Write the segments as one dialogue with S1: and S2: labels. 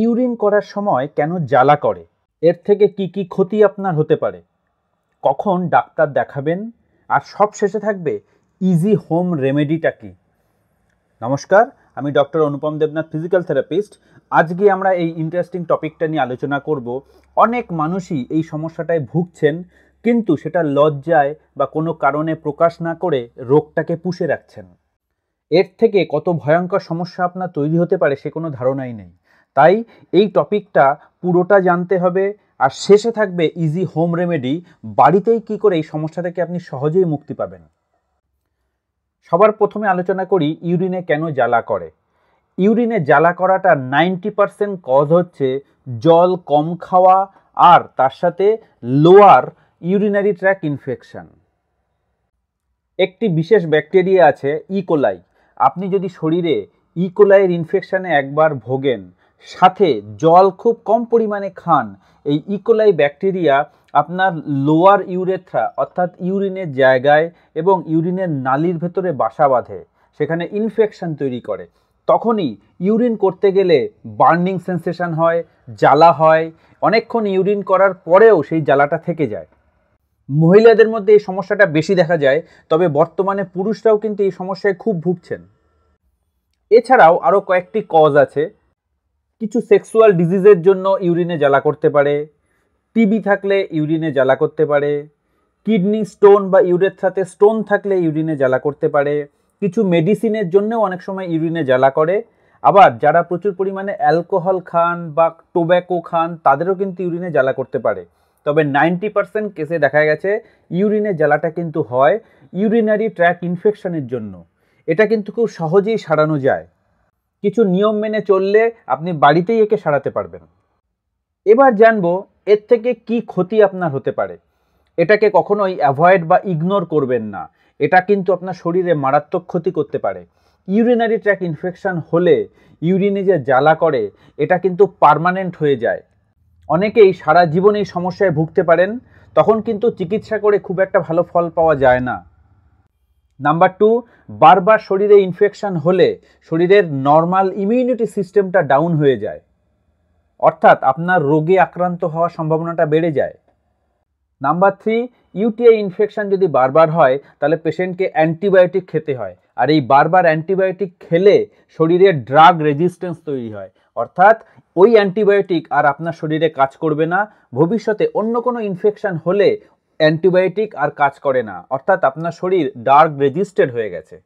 S1: Urine করার সময় কেন জ্বালা করে এর থেকে কি কি ক্ষতি আপনার হতে পারে কখন ডাক্তার দেখাবেন আর সব শেষে থাকবে ইজি হোম রেমেডিটা কি নমস্কার আমি doctor Anupam Debnath physical therapist আজকে আমরা এই ইন্টারেস্টিং টপিকটা নিয়ে আলোচনা করব অনেক মানুষই এই সমস্যাটায় ভুগছেন কিন্তু সেটা লজ্জায় বা কোনো কারণে প্রকাশ না করে রোগটাকে পুষে রাখছেন এর থেকে কত ভয়ঙ্কর সমস্যা আপনার তৈরি হতে পারে সে কোনো ধারণাই নেই তাই এই টপিকটা পুরোটা জানতে হবে আর শেষে থাকবে ইজি হোম রেমেডি বাড়িতেই কি করে এই সমস্যা থেকে আপনি সহজেই মুক্তি পাবেন সবার প্রথমে আলোচনা করি ইউরিনে কেন জ্বালা করে ইউরিনে জ্বালা করাটা নাইনটি পারসেন্ট কজ হচ্ছে জল কম খাওয়া আর তার সাথে লোয়ার ইউরিনারি ট্র্যাক ইনফেকশান একটি বিশেষ ব্যাকটেরিয়া আছে ইকোলাই e. আপনি যদি শরীরে ইকোলাইয়ের e. ইনফেকশানে একবার ভোগেন সাথে জল খুব কম পরিমাণে খান এই ইকোলাই e. ব্যাকটেরিয়া আপনার লোয়ার ইউরেথ্রা অর্থাৎ ইউরিনের জায়গায় এবং ইউরিনের নালির ভেতরে বাসা বাঁধে সেখানে ইনফেকশান তৈরি করে তখনই ইউরিন করতে গেলে বার্নিং সেন্সেশন হয় জ্বালা হয় অনেকক্ষণ ইউরিন করার পরেও সেই জ্বালাটা থেকে যায় মহিলাদের মধ্যে এই সমস্যাটা বেশি দেখা যায় তবে বর্তমানে পুরুষরাও কিন্তু এই সমস্যায় খুব ভুগছেন এছাড়াও আরও কয়েকটি কজ আছে কিছু সেক্সুয়াল ডিজিজের জন্য ইউরিনে জ্বালা করতে পারে টিবি থাকলে ইউরিনে জ্বালা করতে পারে কিডনি স্টোন বা ইউরেথ্রাতে স্টোন থাকলে ইউরিনে জ্বালা করতে পারে কিছু মেডিসিনের জন্যও অনেক সময় ইউরিনে জ্বালা করে আবার যারা প্রচুর পরিমাণে অ্যালকোহল খান বা টোব্যাকো খান তাদেরও কিন্তু ইউরিনে জ্বালা করতে পারে তবে নাইনটি পার্সেন্ট কেসে দেখা গেছে ইউরিনে জ্বালাটা কিন্তু হয় ইউরিনারি ট্র্যাক ইনফেকশনের জন্য এটা কিন্তু খুব সহজেই সারানো যায় কিছু নিয়ম মেনে চললে আপনি বাড়িতেই একে সারাতে পারবেন এবার জানবো এর থেকে কি ক্ষতি আপনার হতে পারে এটাকে কখনোই অ্যাভয়েড বা ইগনোর করবেন না এটা কিন্তু আপনার শরীরে মারাত্মক ক্ষতি করতে পারে ইউরিনারি ট্র্যাক ইনফেকশান হলে ইউরিনে যে জ্বালা করে এটা কিন্তু পারমানেন্ট হয়ে যায় অনেকেই সারা জীবন এই সমস্যায় ভুগতে পারেন তখন কিন্তু চিকিৎসা করে খুব একটা ভালো ফল পাওয়া যায় না নাম্বার টু বারবার শরীরে ইনফেকশান হলে শরীরের নর্মাল ইমিউনিটি সিস্টেমটা ডাউন হয়ে যায় অর্থাৎ আপনার রোগে আক্রান্ত হওয়ার সম্ভাবনাটা বেড়ে যায় নাম্বার থ্রি ইউটিআই ইনফেকশান যদি বারবার হয় তাহলে পেশেন্টকে অ্যান্টিবায়োটিক খেতে হয় আর এই বারবার অ্যান্টিবায়োটিক খেলে শরীরে ড্রাগ রেজিস্ট্যান্স তৈরি হয় অর্থাৎ ওই অ্যান্টিবায়োটিক আর আপনার শরীরে কাজ করবে না ভবিষ্যতে অন্য কোনো ইনফেকশান হলে অ্যান্টিবায়োটিক আর কাজ করে না অর্থাৎ আপনার শরীর ডার্ক রেজিস্টেড হয়ে গেছে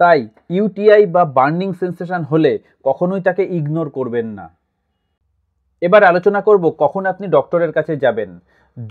S1: তাই ইউটিআই বা বার্নিং সেন্সেশন হলে কখনোই তাকে ইগনোর করবেন না এবার আলোচনা করব কখন আপনি ডক্টরের কাছে যাবেন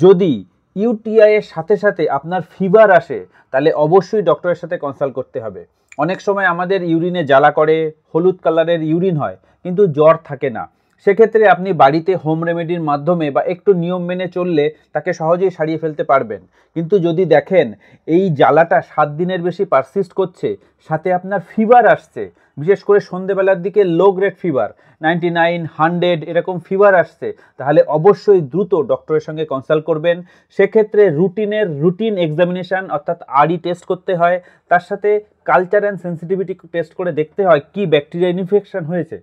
S1: যদি ইউটিআই এর সাথে সাথে আপনার ফিভার আসে তাহলে অবশ্যই ডক্টরের সাথে কনসাল্ট করতে হবে অনেক সময় আমাদের ইউরিনে জ্বালা করে হলুদ কালারের ইউরিন হয় কিন্তু জ্বর থাকে না সেক্ষেত্রে আপনি বাড়িতে হোম রেমেডির মাধ্যমে বা একটু নিয়ম মেনে চললে তাকে সহজেই সারিয়ে ফেলতে পারবেন কিন্তু যদি দেখেন এই জ্বালাটা সাত দিনের বেশি পারসিস্ট করছে সাথে আপনার ফিভার আসছে বিশেষ করে সন্ধেবেলার দিকে low grade fever ninety nine hundred এরকম ফিভার আসছে তাহলে অবশ্যই দ্রুত ডক্টরের সঙ্গে কনসাল্ট করবেন সেক্ষেত্রে রুটিনের রুটিন এক্সামিনেশান অর্থাৎ আরই টেস্ট e করতে হয় তার সাথে কালচার অ্যান্ড সেন্সিটিভিটি টেস্ট করে দেখতে হয় কি ব্যাকটেরিয়া ইনফেকশান হয়েছে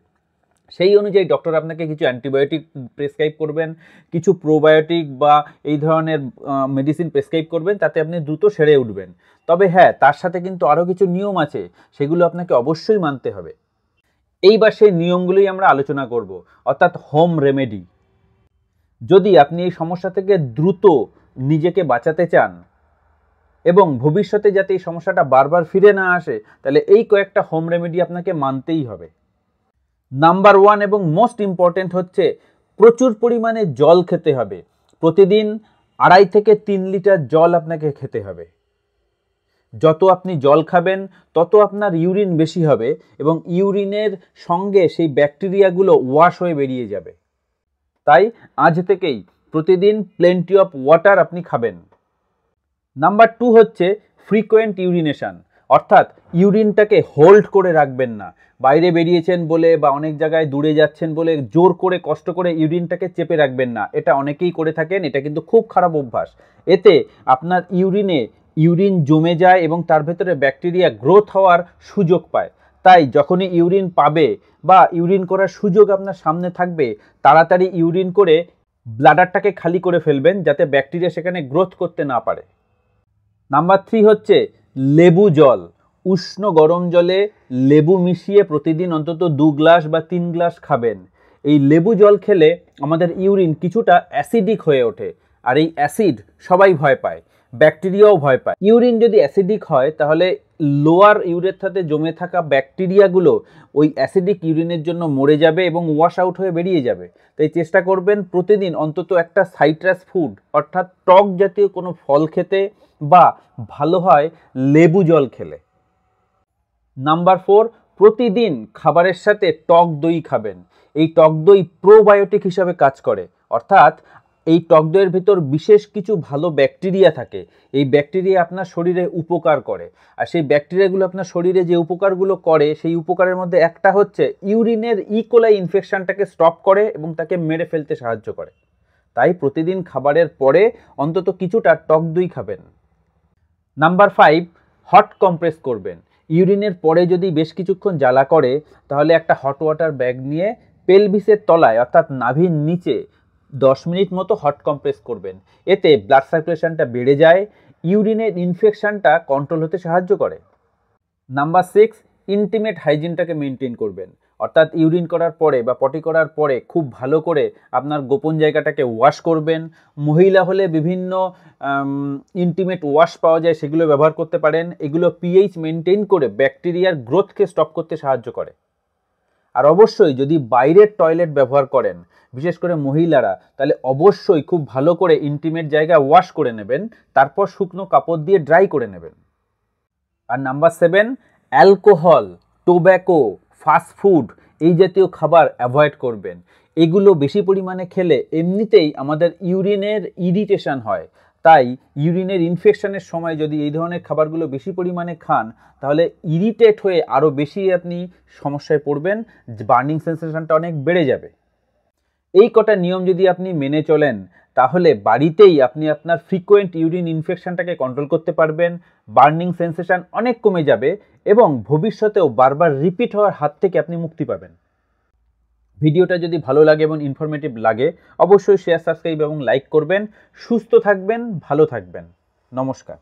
S1: সেই অনুযায়ী ডক্টর আপনাকে কিছু অ্যান্টিবায়োটিক প্রেসক্রাইব করবেন কিছু প্রোবায়োটিক বা এই ধরনের মেডিসিন প্রেসক্রাইব করবেন তাতে আপনি দ্রুত সেরে উঠবেন তবে হ্যাঁ তার সাথে কিন্তু আরও কিছু নিয়ম আছে সেগুলো আপনাকে অবশ্যই মানতে হবে এইবার সেই নিয়মগুলোই আমরা আলোচনা করব অর্থাৎ হোম রেমেডি যদি আপনি এই সমস্যা থেকে দ্রুত নিজেকে বাঁচাতে চান এবং ভবিষ্যতে যাতে এই সমস্যাটা বারবার ফিরে না আসে তাহলে এই কয়েকটা হোম রেমেডি আপনাকে মানতেই হবে নাম্বার ওয়ান এবং মোস্ট ইম্পর্টেন্ট হচ্ছে প্রচুর পরিমাণে জল খেতে হবে প্রতিদিন আড়াই থেকে তিন লিটার জল আপনাকে খেতে হবে যত আপনি জল খাবেন তত আপনার ইউরিন বেশি হবে এবং ইউরিনের সঙ্গে সেই ব্যাকটেরিয়াগুলো ওয়াশ হয়ে বেরিয়ে যাবে তাই আজ থেকেই প্রতিদিন প্লেন্টি অফ ওয়াটার আপনি খাবেন নাম্বার টু হচ্ছে ফ্রিকোয়েন্ট ইউরিনেশান অর্থাৎ ইউরিনটাকে হোল্ড করে রাখবেন না বাইরে বেরিয়েছেন বলে বা অনেক জায়গায় দূরে যাচ্ছেন বলে জোর করে কষ্ট করে ইউরিনটাকে চেপে রাখবেন না এটা অনেকেই করে থাকেন এটা কিন্তু খুব খারাপ অভ্যাস এতে আপনার ইউরিনে ইউরিন জমে যায় এবং তার ভেতরে ব্যাকটেরিয়া গ্রোথ হওয়ার সুযোগ পায় তাই যখনই ইউরিন পাবে বা ইউরিন করার সুযোগ আপনার সামনে থাকবে তাড়াতাড়ি ইউরিন করে ব্লাডারটাকে খালি করে ফেলবেন যাতে ব্যাকটেরিয়া সেখানে গ্রোথ করতে না পারে নাম্বার থ্রি হচ্ছে লেবু জল উষ্ণ গরম জলে লেবু মিশিয়ে প্রতিদিন অন্তত দু গ্লাস বা তিন গ্লাস খাবেন এই লেবু জল খেলে আমাদের ইউরিন কিছুটা অ্যাসিডিক হয়ে ওঠে আর এই অ্যাসিড সবাই ভয় পায় ব্যাকটেরিয়াও ভয় পায় ইউরিন যদি অ্যাসিডিক হয় তাহলে লোয়ার ইউরেথাতে জমে থাকা ব্যাকটেরিয়াগুলো ওই অ্যাসিডিক ইউরিনের জন্য মরে যাবে এবং ওয়াশ আউট হয়ে বেরিয়ে যাবে তাই চেষ্টা করবেন প্রতিদিন অন্তত একটা সাইট্রাস ফুড অর্থাৎ টক জাতীয় কোনো ফল খেতে বা ভালো হয় লেবু জল খেলে নাম্বার ফোর প্রতিদিন খাবারের সাথে টক দই খাবেন এই টক দই প্রোবায়োটিক হিসাবে কাজ করে অর্থাৎ এই টক দইয়ের ভিতর বিশেষ কিছু ভালো ব্যাকটেরিয়া থাকে এই ব্যাকটেরিয়া আপনার শরীরে উপকার করে আর সেই ব্যাকটেরিয়াগুলো আপনার শরীরে যে উপকারগুলো করে সেই উপকারের মধ্যে একটা হচ্ছে ইউরিনের ইকোলাই ইনফেকশানটাকে স্টপ করে এবং তাকে মেরে ফেলতে সাহায্য করে তাই প্রতিদিন খাবারের পরে অন্তত কিছুটা টক দই খাবেন নাম্বার ফাইভ হট কম্প্রেস করবেন ইউরিনের পরে যদি বেশ কিছুক্ষণ জ্বালা করে তাহলে একটা হট ওয়াটার ব্যাগ নিয়ে পেলভিসের তলায় অর্থাৎ নাভির নিচে দশ মিনিট মতো হট কম্প্রেস করবেন এতে ব্লাড সার্কুলেশনটা বেড়ে যায় ইউরিনের ইনফেকশানটা কন্ট্রোল হতে সাহায্য করে নাম্বার সিক্স ইন্টিমেট হাইজিনটাকে মেনটেন করবেন অর্থাৎ ইউরিন করার পরে বা পটি করার পরে খুব ভালো করে আপনার গোপন জায়গাটাকে ওয়াশ করবেন মহিলা হলে বিভিন্ন ইন্টিমেট ওয়াশ পাওয়া যায় সেগুলো ব্যবহার করতে পারেন এগুলো পিএইচ মেনটেন করে ব্যাকটেরিয়ার গ্রোথকে স্টপ করতে সাহায্য করে আর অবশ্যই যদি বাইরের টয়লেট ব্যবহার করেন বিশেষ করে মহিলারা তাহলে অবশ্যই খুব ভালো করে ইন্টিমেট জায়গা ওয়াশ করে নেবেন তারপর শুকনো কাপড় দিয়ে ড্রাই করে নেবেন আর number seven alcohol tobacco fast food এই জাতীয় খাবার অ্যাভয়েড করবেন এগুলো বেশি পরিমাণে খেলে এমনিতেই আমাদের ইউরিনের ইরিটেশন হয় তাই ইউরিনের ইনফেকশনের সময় যদি এই ধরনের খাবারগুলো বেশি পরিমাণে খান তাহলে ইরিটেট হয়ে আরও বেশি আপনি সমস্যায় পড়বেন বার্নিং সেন্সেশনটা অনেক বেড়ে যাবে এই কটা নিয়ম যদি আপনি মেনে চলেন তাহলে বাড়িতেই আপনি আপনার ফ্রিকোয়েন্ট ইউরিন ইনফেকশনটাকে কন্ট্রোল করতে পারবেন বার্নিং সেন্সেশন অনেক কমে যাবে এবং ভবিষ্যতেও বারবার রিপিট হওয়ার হাত থেকে আপনি মুক্তি পাবেন ভিডিওটা যদি ভালো লাগে এবং ইনফরমেটিভ লাগে অবশ্যই শেয়ার সাবস্ক্রাইব এবং লাইক করবেন সুস্থ থাকবেন ভালো থাকবেন নমস্কার